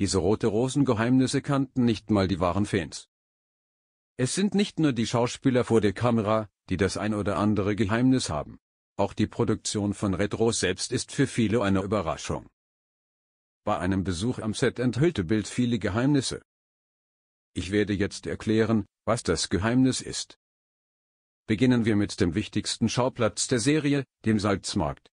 Diese rote Rosengeheimnisse kannten nicht mal die wahren Fans. Es sind nicht nur die Schauspieler vor der Kamera, die das ein oder andere Geheimnis haben. Auch die Produktion von Red selbst ist für viele eine Überraschung. Bei einem Besuch am Set enthüllte Bild viele Geheimnisse. Ich werde jetzt erklären, was das Geheimnis ist. Beginnen wir mit dem wichtigsten Schauplatz der Serie, dem Salzmarkt.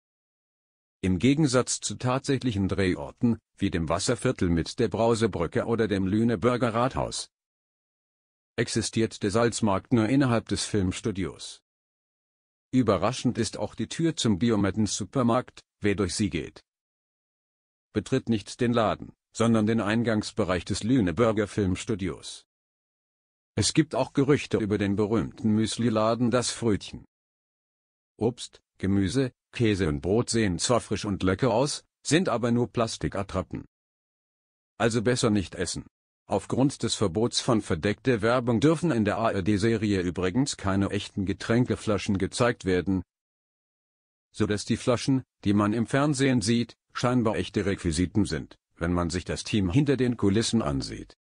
Im Gegensatz zu tatsächlichen Drehorten, wie dem Wasserviertel mit der Brausebrücke oder dem Lüneburger Rathaus, existiert der Salzmarkt nur innerhalb des Filmstudios. Überraschend ist auch die Tür zum Biomettens Supermarkt, wer durch sie geht. Betritt nicht den Laden, sondern den Eingangsbereich des Lüneburger Filmstudios. Es gibt auch Gerüchte über den berühmten Müsli-Laden Das Frötchen. Obst, Gemüse, Käse und Brot sehen zwar frisch und lecker aus, sind aber nur Plastikattrappen. Also besser nicht essen. Aufgrund des Verbots von verdeckter Werbung dürfen in der ARD-Serie übrigens keine echten Getränkeflaschen gezeigt werden, so dass die Flaschen, die man im Fernsehen sieht, scheinbar echte Requisiten sind, wenn man sich das Team hinter den Kulissen ansieht.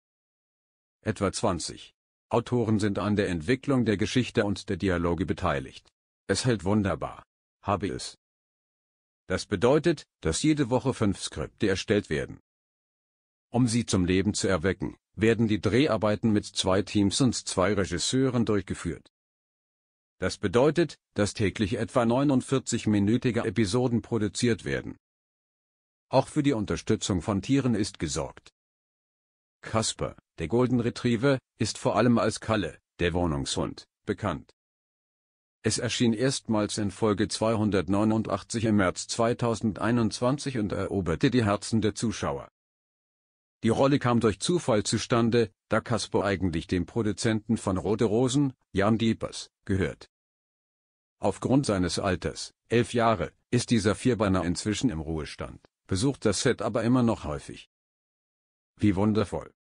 Etwa 20 Autoren sind an der Entwicklung der Geschichte und der Dialoge beteiligt. Es hält wunderbar habe es. Das bedeutet, dass jede Woche fünf Skripte erstellt werden. Um sie zum Leben zu erwecken, werden die Dreharbeiten mit zwei Teams und zwei Regisseuren durchgeführt. Das bedeutet, dass täglich etwa 49-minütige Episoden produziert werden. Auch für die Unterstützung von Tieren ist gesorgt. Casper, der Golden Retriever, ist vor allem als Kalle, der Wohnungshund, bekannt. Es erschien erstmals in Folge 289 im März 2021 und eroberte die Herzen der Zuschauer. Die Rolle kam durch Zufall zustande, da Casper eigentlich dem Produzenten von Rote Rosen, Jan Diepers, gehört. Aufgrund seines Alters, elf Jahre, ist dieser Vierbeiner inzwischen im Ruhestand, besucht das Set aber immer noch häufig. Wie wundervoll.